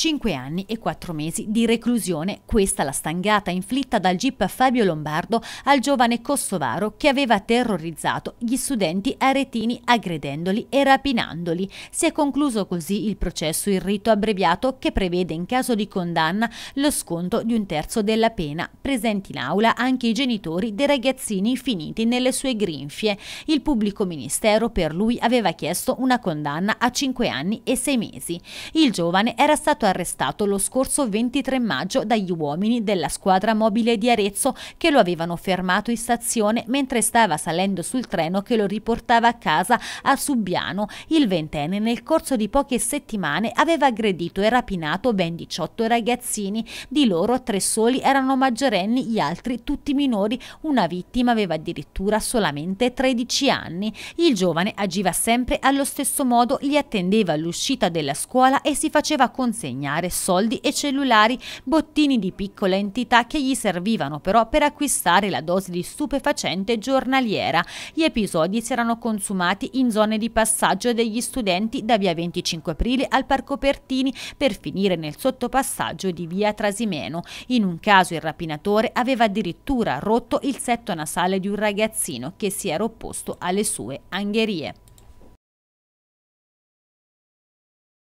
5 anni e 4 mesi di reclusione, questa la stangata inflitta dal GIP Fabio Lombardo al giovane kosovaro che aveva terrorizzato gli studenti aretini aggredendoli e rapinandoli. Si è concluso così il processo in rito abbreviato che prevede in caso di condanna lo sconto di un terzo della pena. Presenti in aula anche i genitori dei ragazzini finiti nelle sue grinfie. Il pubblico ministero per lui aveva chiesto una condanna a 5 anni e 6 mesi. Il giovane era stato arrestato lo scorso 23 maggio dagli uomini della squadra mobile di Arezzo che lo avevano fermato in stazione mentre stava salendo sul treno che lo riportava a casa a Subiano. Il ventenne nel corso di poche settimane aveva aggredito e rapinato ben 18 ragazzini. Di loro tre soli erano maggiorenni, gli altri tutti minori. Una vittima aveva addirittura solamente 13 anni. Il giovane agiva sempre allo stesso modo, li attendeva all'uscita della scuola e si faceva consegnare consegnare soldi e cellulari, bottini di piccola entità che gli servivano però per acquistare la dose di stupefacente giornaliera. Gli episodi si erano consumati in zone di passaggio degli studenti da via 25 aprile al Parco Pertini per finire nel sottopassaggio di via Trasimeno. In un caso il rapinatore aveva addirittura rotto il setto nasale di un ragazzino che si era opposto alle sue angherie.